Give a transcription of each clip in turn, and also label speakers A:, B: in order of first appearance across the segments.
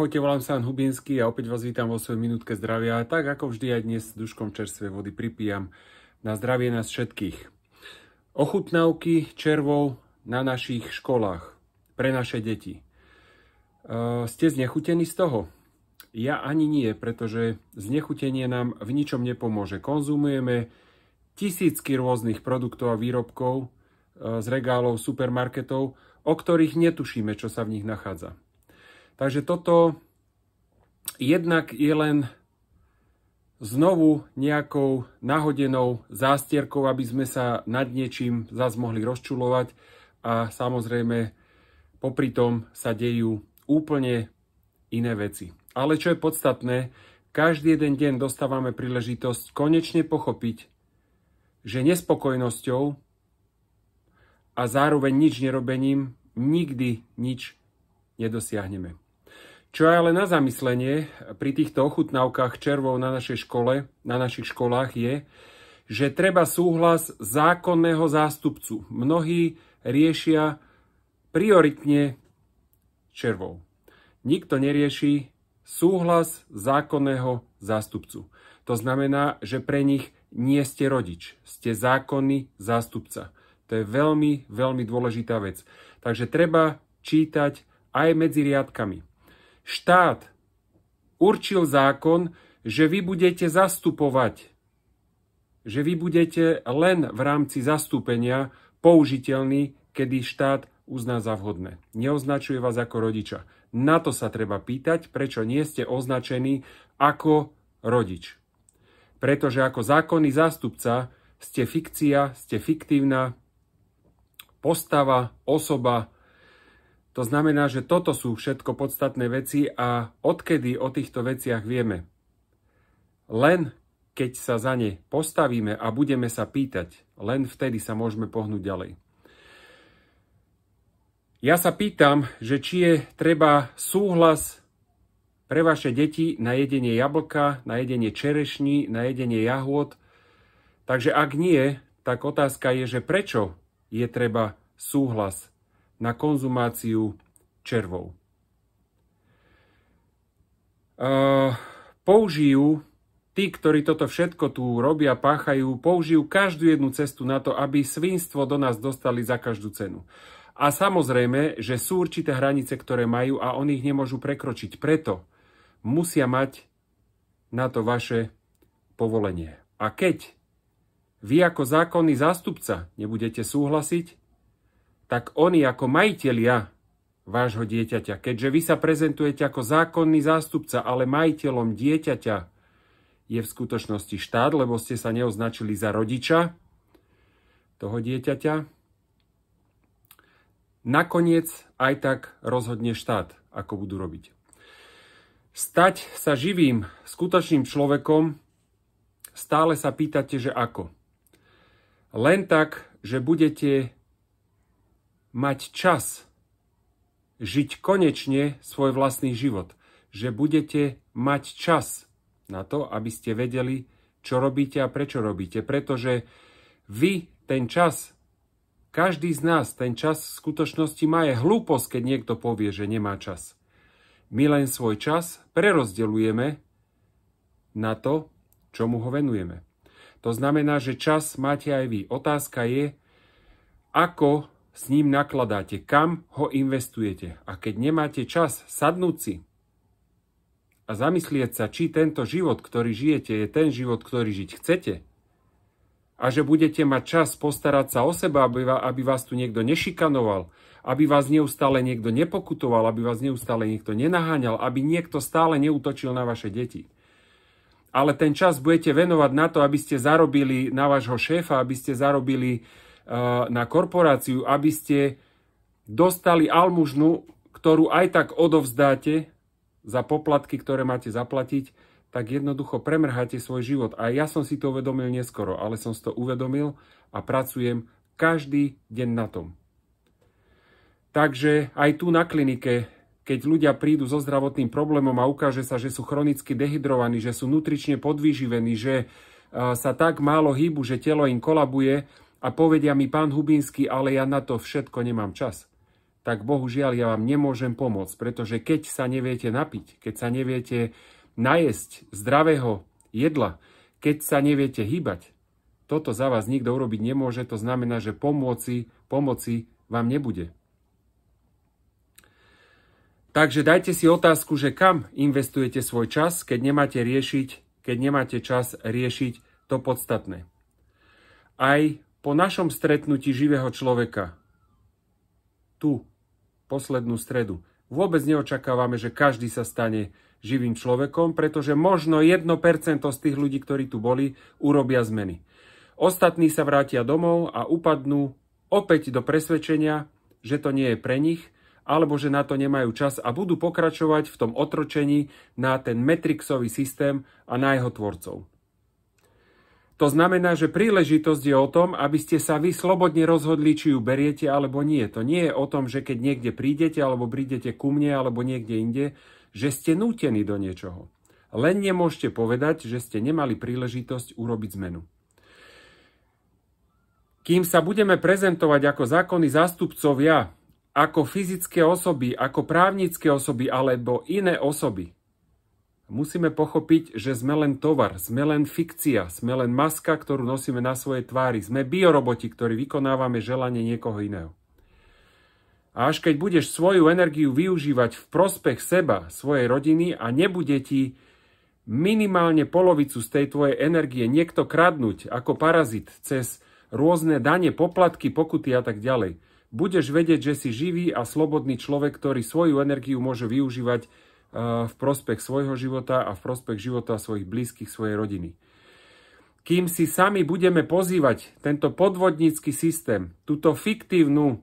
A: Ahojte, volám sa Jan Hubinský a opäť vás vítam vo svojej minútke zdravia. Tak ako vždy aj dnes s duškom čerstvé vody pripijam na zdravie nás všetkých. Ochutnávky červov na našich školách pre naše deti. E, ste znechutení z toho? Ja ani nie, pretože znechutenie nám v ničom nepomôže. Konzumujeme tisícky rôznych produktov a výrobkov e, z regálov supermarketov, o ktorých netušíme, čo sa v nich nachádza. Takže toto jednak je len znovu nejakou nahodenou zástierkou, aby sme sa nad niečím zase mohli rozčulovať a samozrejme popri tom sa dejú úplne iné veci. Ale čo je podstatné, každý jeden deň dostávame príležitosť konečne pochopiť, že nespokojnosťou a zároveň nič nerobením nikdy nič nedosiahneme. Čo je ale na zamyslenie pri týchto ochutnávkach červov na našej škole, na našich školách je, že treba súhlas zákonného zástupcu. Mnohí riešia prioritne červov. Nikto nerieši súhlas zákonného zástupcu. To znamená, že pre nich nie ste rodič, ste zákonný zástupca. To je veľmi, veľmi dôležitá vec. Takže treba čítať aj medzi riadkami. Štát určil zákon, že vy budete zastupovať, že vy budete len v rámci zastúpenia použiteľný, kedy štát uzná za vhodné. Neoznačuje vás ako rodiča. Na to sa treba pýtať, prečo nie ste označení ako rodič. Pretože ako zákonný zástupca ste fikcia, ste fiktívna postava, osoba, to znamená, že toto sú všetko podstatné veci a odkedy o týchto veciach vieme. Len keď sa za ne postavíme a budeme sa pýtať, len vtedy sa môžeme pohnúť ďalej. Ja sa pýtam, že či je treba súhlas pre vaše deti na jedenie jablka, na jedenie čerešní, na jedenie jahôd. Takže ak nie, tak otázka je, že prečo je treba súhlas na konzumáciu červov. použijú tí, ktorí toto všetko tu robia, páchajú, použijú každú jednu cestu na to, aby svinstvo do nás dostali za každú cenu. A samozrejme, že sú určité hranice, ktoré majú a oni ich nemôžu prekročiť. Preto musia mať na to vaše povolenie. A keď vy ako zákonný zástupca nebudete súhlasiť, tak oni ako majiteľia vášho dieťaťa, keďže vy sa prezentujete ako zákonný zástupca, ale majiteľom dieťaťa je v skutočnosti štát, lebo ste sa neoznačili za rodiča toho dieťaťa, nakoniec aj tak rozhodne štát, ako budú robiť. Stať sa živým, skutočným človekom, stále sa pýtate, že ako. Len tak, že budete mať čas žiť konečne svoj vlastný život. Že budete mať čas na to, aby ste vedeli, čo robíte a prečo robíte. Pretože vy ten čas, každý z nás ten čas v skutočnosti má je hlúposť, keď niekto povie, že nemá čas. My len svoj čas prerozdelujeme na to, čomu ho venujeme. To znamená, že čas máte aj vy. Otázka je, ako s ním nakladáte, kam ho investujete. A keď nemáte čas sadnúť si a zamyslieť sa, či tento život, ktorý žijete, je ten život, ktorý žiť chcete, a že budete mať čas postarať sa o seba, aby, vás tu niekto nešikanoval, aby vás neustále niekto nepokutoval, aby vás neustále niekto nenaháňal, aby niekto stále neutočil na vaše deti. Ale ten čas budete venovať na to, aby ste zarobili na vášho šéfa, aby ste zarobili Eh, na korporáciu, aby ste dostali almužnu, ktorú aj tak odovzdáte za poplatky, ktoré máte zaplatiť, tak jednoducho premrháte svoj život. A ja som si to uvedomil neskoro, ale som si to uvedomil a pracujem každý deň na tom. Takže aj tu na klinike, keď ľudia prídu so zdravotným problémom a ukáže sa, že sú chronicky dehydrovaní, že sú nutrične podvýživení, že eh, sa tak málo hýbu, že telo im kolabuje, a povedia mi, pán hubinský, ale ja na to všetko nemám čas, tak bohužiaľ ja vám nemôžem pomôcť, pretože keď sa neviete napiť, keď sa neviete najesť zdravého jedla, keď sa neviete hýbať, toto za vás nikto urobiť nemôže, to znamená, že pomoci, pomoci vám nebude. Takže dajte si otázku, že kam investujete svoj čas, keď nemáte riešiť, keď nemáte čas riešiť to podstatné. Aj po našom stretnutí živého človeka, tu, poslednú stredu, vôbec neočakávame, že každý sa stane živým človekom, pretože možno 1% z tých ľudí, ktorí tu boli, urobia zmeny. Ostatní sa vrátia domov a upadnú opäť do presvedčenia, že to nie je pre nich, alebo že na to nemajú čas a budú pokračovať v tom otročení na ten metrixový systém a na jeho tvorcov. To znamená, že príležitosť je o tom, aby ste sa vy slobodne rozhodli, či ju beriete alebo nie. To nie je o tom, že keď niekde prídete alebo prídete ku mne alebo niekde inde, že ste nútení do niečoho. Len nemôžete povedať, že ste nemali príležitosť urobiť zmenu. Kým sa budeme prezentovať ako zákony zástupcovia, ako fyzické osoby, ako právnické osoby alebo iné osoby, musíme pochopiť, že sme len tovar, sme len fikcia, sme len maska, ktorú nosíme na svojej tvári. Sme bioroboti, ktorí vykonávame želanie niekoho iného. A až keď budeš svoju energiu využívať v prospech seba, svojej rodiny a nebude ti minimálne polovicu z tej tvojej energie niekto kradnúť ako parazit cez rôzne dane, poplatky, pokuty a tak ďalej, budeš vedieť, že si živý a slobodný človek, ktorý svoju energiu môže využívať E, v prospech svojho života a v prospech života svojich blízkych, svojej rodiny. Kým si sami budeme pozývať tento podvodnícky systém, túto fiktívnu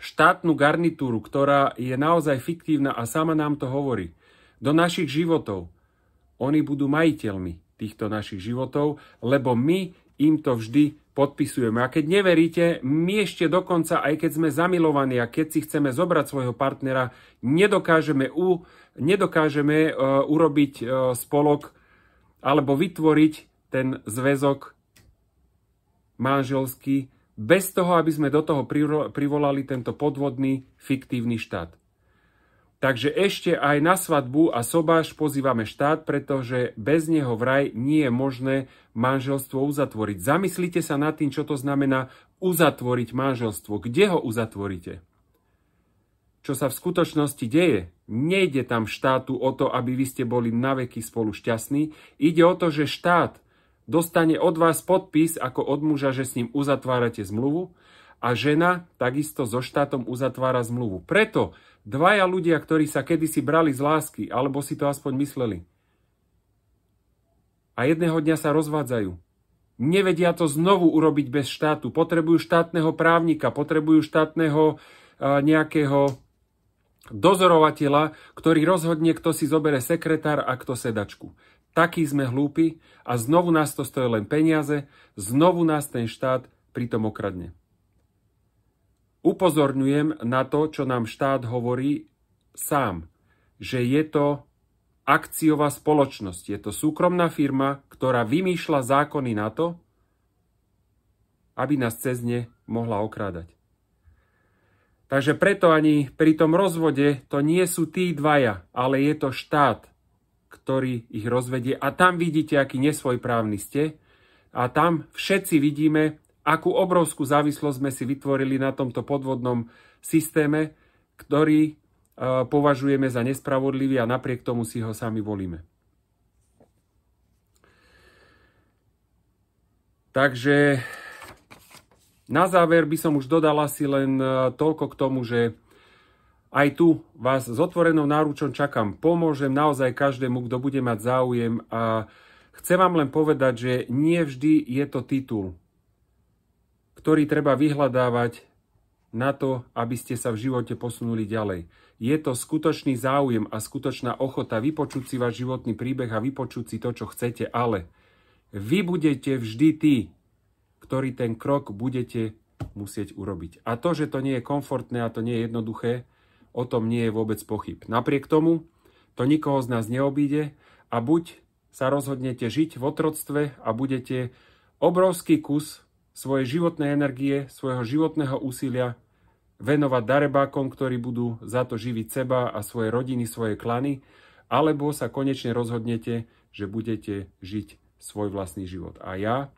A: štátnu garnitúru, ktorá je naozaj fiktívna a sama nám to hovorí, do našich životov, oni budú majiteľmi týchto našich životov, lebo my im to vždy Podpisujeme. A keď neveríte, my ešte dokonca, aj keď sme zamilovaní a keď si chceme zobrať svojho partnera, nedokážeme, u, nedokážeme uh, urobiť uh, spolok alebo vytvoriť ten zväzok manželský bez toho, aby sme do toho privolali tento podvodný, fiktívny štát. Takže ešte aj na svadbu a sobáš pozývame štát, pretože bez neho vraj nie je možné manželstvo uzatvoriť. Zamyslite sa nad tým, čo to znamená uzatvoriť manželstvo. Kde ho uzatvoríte? Čo sa v skutočnosti deje? Nejde tam štátu o to, aby vy ste boli naveky spolu šťastní. Ide o to, že štát dostane od vás podpis ako od muža, že s ním uzatvárate zmluvu a žena takisto so štátom uzatvára zmluvu. Preto dvaja ľudia, ktorí sa kedysi brali z lásky, alebo si to aspoň mysleli, a jedného dňa sa rozvádzajú. Nevedia to znovu urobiť bez štátu. Potrebujú štátneho právnika, potrebujú štátneho e, nejakého dozorovateľa, ktorý rozhodne, kto si zobere sekretár a kto sedačku. Takí sme hlúpi a znovu nás to stojí len peniaze, znovu nás ten štát pritom okradne. Upozorňujem na to, čo nám štát hovorí sám, že je to akciová spoločnosť, je to súkromná firma, ktorá vymýšľa zákony na to, aby nás cez ne mohla okrádať. Takže preto ani pri tom rozvode to nie sú tí dvaja, ale je to štát, ktorý ich rozvedie. A tam vidíte, aký nesvojprávny ste. A tam všetci vidíme, akú obrovskú závislosť sme si vytvorili na tomto podvodnom systéme, ktorý e, považujeme za nespravodlivý a napriek tomu si ho sami volíme. Takže na záver by som už dodala si len e, toľko k tomu, že aj tu vás s otvorenou náručom čakám. Pomôžem naozaj každému, kto bude mať záujem a chcem vám len povedať, že nie vždy je to titul ktorý treba vyhľadávať na to, aby ste sa v živote posunuli ďalej. Je to skutočný záujem a skutočná ochota vypočuť si váš životný príbeh a vypočuť si to, čo chcete, ale vy budete vždy tí, ktorí ten krok budete musieť urobiť. A to, že to nie je komfortné a to nie je jednoduché, o tom nie je vôbec pochyb. Napriek tomu, to nikoho z nás neobíde a buď sa rozhodnete žiť v otroctve a budete obrovský kus svoje životné energie, svojho životného úsilia venovať darebákom, ktorí budú za to živiť seba a svoje rodiny, svoje klany, alebo sa konečne rozhodnete, že budete žiť svoj vlastný život. A ja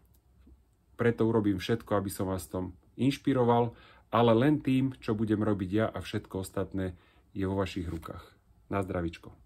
A: preto urobím všetko, aby som vás tom inšpiroval, ale len tým, čo budem robiť ja a všetko ostatné je vo vašich rukách. Na zdravičko.